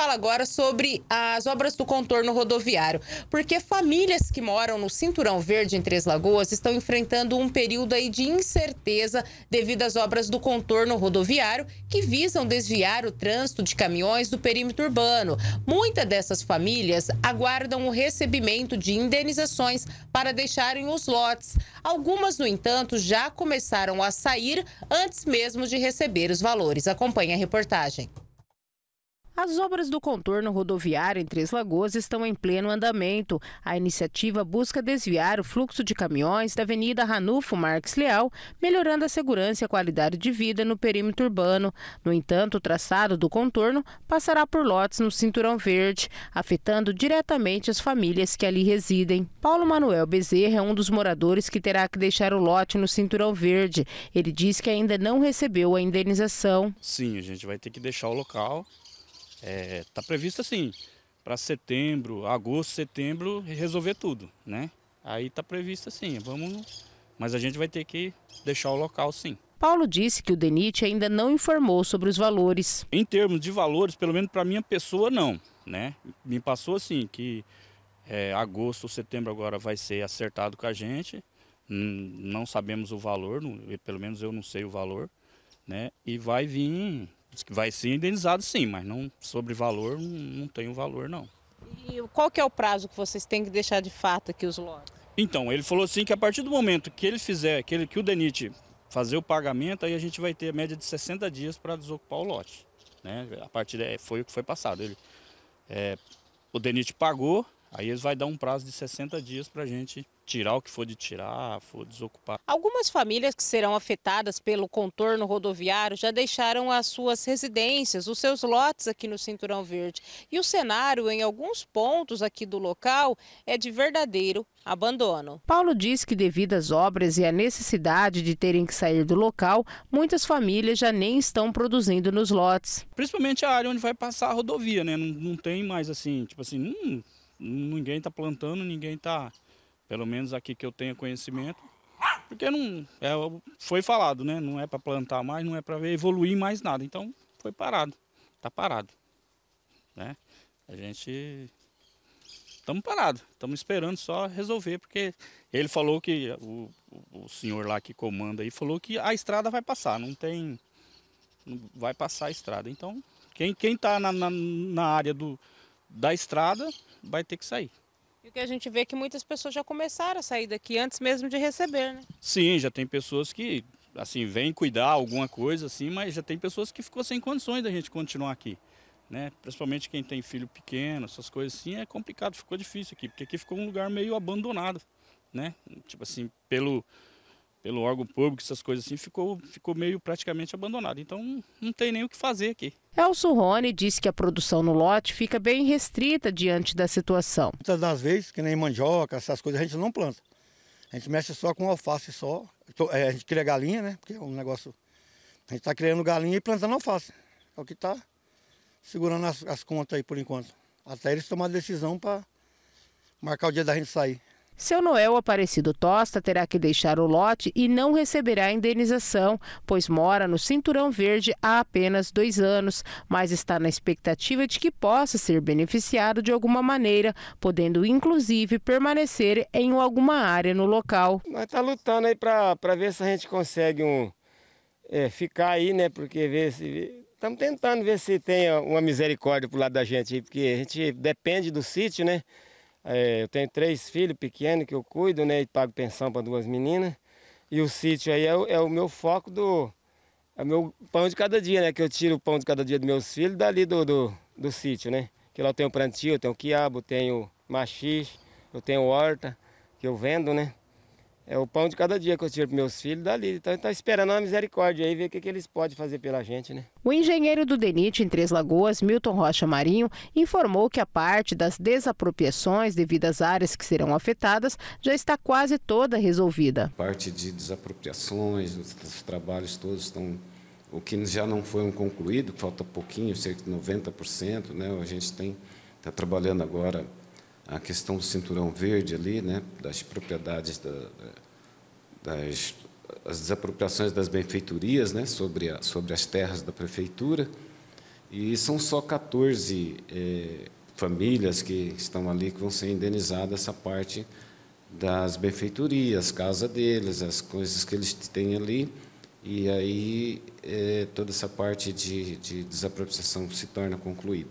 fala agora sobre as obras do contorno rodoviário, porque famílias que moram no Cinturão Verde em Três Lagoas estão enfrentando um período aí de incerteza devido às obras do contorno rodoviário que visam desviar o trânsito de caminhões do perímetro urbano. Muitas dessas famílias aguardam o recebimento de indenizações para deixarem os lotes. Algumas, no entanto, já começaram a sair antes mesmo de receber os valores. Acompanhe a reportagem. As obras do contorno rodoviário em Três Lagoas estão em pleno andamento. A iniciativa busca desviar o fluxo de caminhões da Avenida Ranulfo Marques Leal, melhorando a segurança e a qualidade de vida no perímetro urbano. No entanto, o traçado do contorno passará por lotes no Cinturão Verde, afetando diretamente as famílias que ali residem. Paulo Manuel Bezerra é um dos moradores que terá que deixar o lote no Cinturão Verde. Ele diz que ainda não recebeu a indenização. Sim, a gente vai ter que deixar o local Está é, tá previsto assim, para setembro, agosto, setembro, resolver tudo, né? Aí está previsto assim, vamos. Mas a gente vai ter que deixar o local sim. Paulo disse que o DENIT ainda não informou sobre os valores. Em termos de valores, pelo menos para minha pessoa, não. Né? Me passou assim que é, agosto, setembro agora vai ser acertado com a gente. Não sabemos o valor, pelo menos eu não sei o valor. Né? E vai vir vai ser indenizado sim, mas não sobre valor, não tem um valor não. E qual que é o prazo que vocês têm que deixar de fato aqui os lotes? Então, ele falou assim que a partir do momento que ele fizer, que, ele, que o DENIT fazer o pagamento, aí a gente vai ter a média de 60 dias para desocupar o lote. Né? A partir daí foi o que foi passado. Ele, é, o DENIT pagou, Aí eles vai dar um prazo de 60 dias para a gente tirar o que for de tirar, for desocupar. Algumas famílias que serão afetadas pelo contorno rodoviário já deixaram as suas residências, os seus lotes aqui no Cinturão Verde. E o cenário em alguns pontos aqui do local é de verdadeiro abandono. Paulo diz que devido às obras e à necessidade de terem que sair do local, muitas famílias já nem estão produzindo nos lotes. Principalmente a área onde vai passar a rodovia, né? Não, não tem mais assim, tipo assim, hum ninguém está plantando, ninguém está, pelo menos aqui que eu tenha conhecimento, porque não é, foi falado, né? Não é para plantar mais, não é para evoluir mais nada. Então foi parado, está parado, né? A gente estamos parados, estamos esperando só resolver, porque ele falou que o, o, senhor lá que comanda aí falou que a estrada vai passar, não tem. Vai passar a estrada. Então, quem, quem está na, na, na área do, da estrada vai ter que sair. E o que a gente vê é que muitas pessoas já começaram a sair daqui antes mesmo de receber, né? Sim, já tem pessoas que assim vêm cuidar alguma coisa assim, mas já tem pessoas que ficou sem condições da gente continuar aqui, né? Principalmente quem tem filho pequeno, essas coisas assim, é complicado, ficou difícil aqui, porque aqui ficou um lugar meio abandonado, né? Tipo assim, pelo pelo órgão público, essas coisas assim, ficou, ficou meio praticamente abandonado. Então não tem nem o que fazer aqui. Elso Rony disse que a produção no lote fica bem restrita diante da situação. Muitas das vezes, que nem mandioca, essas coisas a gente não planta. A gente mexe só com alface só. Então, é, a gente cria galinha, né? Porque é um negócio. A gente está criando galinha e plantando alface. É o que está segurando as, as contas aí por enquanto. Até eles tomar decisão para marcar o dia da gente sair. Seu Noel Aparecido Tosta terá que deixar o lote e não receberá indenização, pois mora no Cinturão Verde há apenas dois anos, mas está na expectativa de que possa ser beneficiado de alguma maneira, podendo inclusive permanecer em alguma área no local. Nós está lutando aí para ver se a gente consegue um, é, ficar aí, né? Porque ver se. Estamos tentando ver se tem uma misericórdia o lado da gente, porque a gente depende do sítio, né? É, eu tenho três filhos pequenos que eu cuido, né? E pago pensão para duas meninas. E o sítio aí é, é, o meu foco do. É o meu pão de cada dia, né? Que eu tiro o pão de cada dia dos meus filhos dali do, do, do sítio, né? Que lá eu tenho plantio, eu tenho quiabo, eu tenho machixe, eu tenho horta, que eu vendo, né? É o pão de cada dia que eu tiro para meus filhos dali. Então está esperando a misericórdia aí, ver o que, que eles podem fazer pela gente, né? O engenheiro do DENIT em Três Lagoas, Milton Rocha Marinho, informou que a parte das desapropriações devido às áreas que serão afetadas já está quase toda resolvida. Parte de desapropriações, os trabalhos todos estão o que já não foi concluído, falta pouquinho, cerca de 90%, né? A gente tem está trabalhando agora a questão do cinturão verde ali, né, das propriedades da, das as desapropriações das benfeitorias, né, sobre a, sobre as terras da prefeitura, e são só 14 é, eh, famílias que estão ali que vão ser indenizadas essa parte das benfeitorias, casa deles, as coisas que eles têm ali, e aí é, toda essa parte de, de desapropriação se torna concluída.